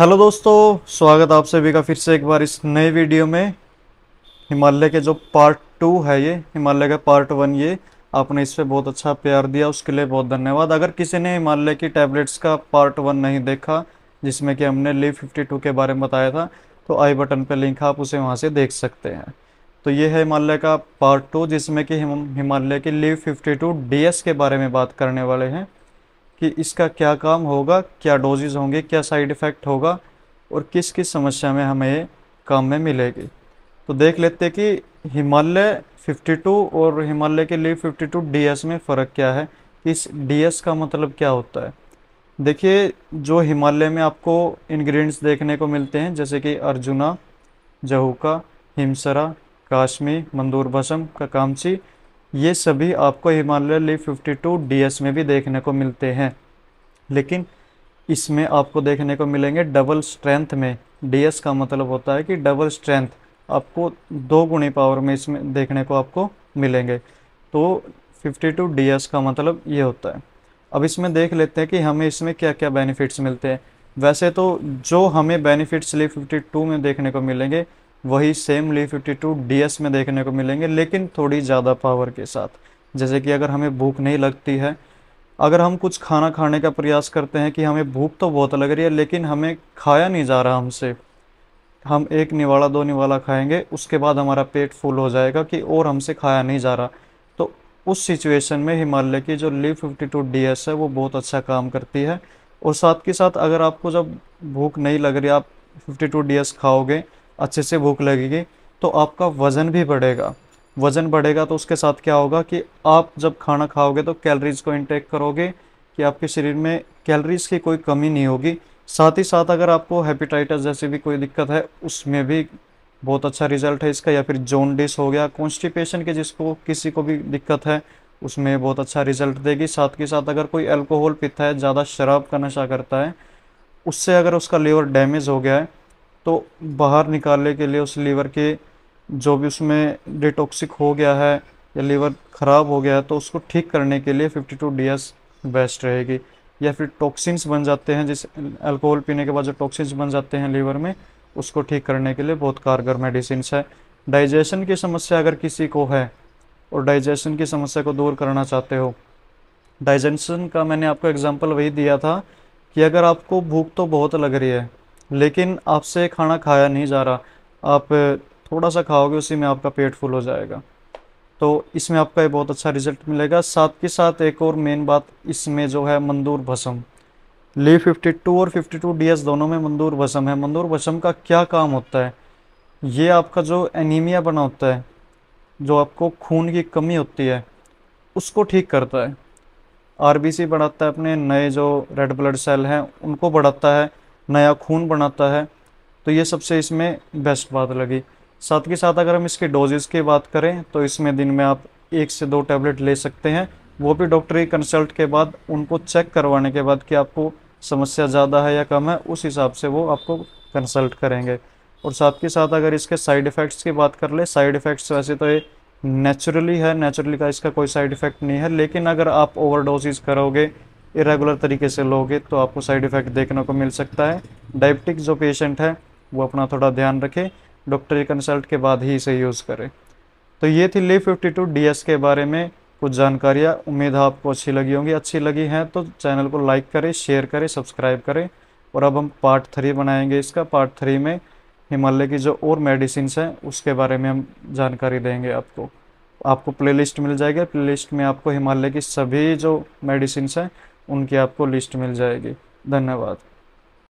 hello दोस्तों स्वागत आप सभी का फिर से एक बार इस नए वीडियो में हिमालय के जो पार्ट टू है ये हिमालय का पार्ट वन ये आपने इस पर बहुत अच्छा प्यार दिया उसके लिए बहुत धन्यवाद अगर किसी ने हिमालय की टैबलेट्स का पार्ट वन नहीं देखा जिसमें कि हमने ली फिफ्टी टू के बारे में बताया था तो आई बटन पर लिंक आप उसे वहाँ से देख सकते हैं तो ये है हिमालय का पार्ट टू जिसमें कि हिमालय के लीव फिफ्टी टू डी के बारे में बात करने वाले हैं कि इसका क्या काम होगा क्या डोजेज होंगे क्या साइड इफ़ेक्ट होगा और किस किस समस्या में हमें काम में मिलेगी तो देख लेते कि हिमालय 52 और हिमालय के लिए 52 डीएस में फ़र्क क्या है इस डीएस का मतलब क्या होता है देखिए जो हिमालय में आपको इन्ग्रीडियंट्स देखने को मिलते हैं जैसे कि अर्जुना जहूका हिमसरा काश्मी मंदूर भसम काकामची ये सभी आपको Himalaya Liv fifty two D S में भी देखने को मिलते हैं लेकिन इसमें आपको देखने को मिलेंगे डबल स्ट्रेंथ में डी एस का मतलब होता है कि डबल स्ट्रेंथ आपको दो गुणी पावर में इसमें देखने को आपको मिलेंगे तो 52 डीएस का मतलब ये होता है अब इसमें देख लेते हैं कि हमें इसमें क्या क्या बेनिफिट्स मिलते हैं वैसे तो जो हमें बेनिफिट्स ली 52 में देखने को मिलेंगे वही same Liv fifty two D S में देखने को मिलेंगे लेकिन थोड़ी ज़्यादा पावर के साथ जैसे कि अगर हमें भूख नहीं लगती है अगर हम कुछ खाना खाने का प्रयास करते हैं कि हमें भूख तो बहुत लग रही है लेकिन हमें खाया नहीं जा रहा हमसे हम एक निवाला दो निवाला खाएंगे उसके बाद हमारा पेट फुल हो जाएगा कि और हमसे खाया नहीं जा रहा तो उस सिचुएशन में हिमालय की जो Liv fifty two D S है वो बहुत अच्छा काम करती है और साथ के साथ अगर आपको जब भूख नहीं लग रही आप फिफ्टी टू डी एस खाओगे अच्छे से भूख लगेगी तो आपका वज़न भी बढ़ेगा वज़न बढ़ेगा तो उसके साथ क्या होगा कि आप जब खाना खाओगे तो कैलरीज़ को इंटेक करोगे कि आपके शरीर में कैलरीज़ की कोई कमी नहीं होगी साथ ही साथ अगर आपको हेपेटाइटिस जैसी भी कोई दिक्कत है उसमें भी बहुत अच्छा रिजल्ट है इसका या फिर जोनडिस हो गया कॉन्स्टिपेशन के जिसको किसी को भी दिक्कत है उसमें बहुत अच्छा रिजल्ट देगी साथ के साथ अगर कोई अल्कोहल पीता है ज़्यादा शराब का नशा करता है उससे अगर उसका लीवर डैमेज हो गया है तो बाहर निकालने के लिए उस लीवर के जो भी उसमें डिटॉक्सिक हो गया है या लीवर ख़राब हो गया है तो उसको ठीक करने के लिए 52 टू बेस्ट रहेगी या फिर टॉक्सिन्स बन जाते हैं जिस अल्कोहल पीने के बाद जो टॉक्सिन्स बन जाते हैं लीवर में उसको ठीक करने के लिए बहुत कारगर मेडिसिन है डाइजेशन की समस्या अगर किसी को है और डाइजेशन की समस्या को दूर करना चाहते हो डाइजेशन का मैंने आपको एग्जाम्पल वही दिया था कि अगर आपको भूख तो बहुत लग रही है लेकिन आपसे खाना खाया नहीं जा रहा आप थोड़ा सा खाओगे उसी में आपका पेट फुल हो जाएगा तो इसमें आपका बहुत अच्छा रिजल्ट मिलेगा साथ के साथ एक और मेन बात इसमें जो है मंदूर भसम ली 52 और 52 डीएस दोनों में मंदूर भसम है मंदूर भसम का क्या काम होता है ये आपका जो एनीमिया बना होता है जो आपको खून की कमी होती है उसको ठीक करता है आरबीसी बढ़ाता है अपने नए जो रेड ब्लड सेल हैं उनको बढ़ाता है नया खून बनाता है तो ये सबसे इसमें बेस्ट बात लगी साथ के साथ अगर हम इसके डोजेस की बात करें तो इसमें दिन में आप एक से दो टैबलेट ले सकते हैं वो भी डॉक्टरी कंसल्ट के बाद उनको चेक करवाने के बाद कि आपको समस्या ज़्यादा है या कम है उस हिसाब से वो आपको कंसल्ट करेंगे और साथ के साथ अगर इसके साइड इफ़ेक्ट्स की बात कर ले साइड इफ़ेक्ट्स वैसे तो ये नेचुरली है नेचुरली का इसका कोई साइड इफ़ेक्ट नहीं है लेकिन अगर आप ओवर करोगे इरेगुलर तरीके से लोगे तो आपको साइड इफ़ेक्ट देखने को मिल सकता है डायबिटिक जो पेशेंट है वो अपना थोड़ा ध्यान रखे डॉक्टरी कंसल्ट के बाद ही इसे यूज़ करें तो ये थी ली फिफ्टी टू डी के बारे में कुछ जानकारियाँ उम्मीद है आपको अच्छी लगी होंगी अच्छी लगी हैं तो चैनल को लाइक करें शेयर करें सब्सक्राइब करें और अब हम पार्ट थ्री बनाएंगे इसका पार्ट थ्री में हिमालय की जो और मेडिसिन हैं उसके बारे में हम जानकारी देंगे आपको आपको प्लेलिस्ट मिल जाएगा प्लेलिस्ट में आपको हिमालय की सभी जो मेडिसिन हैं उनकी आपको लिस्ट मिल जाएगी धन्यवाद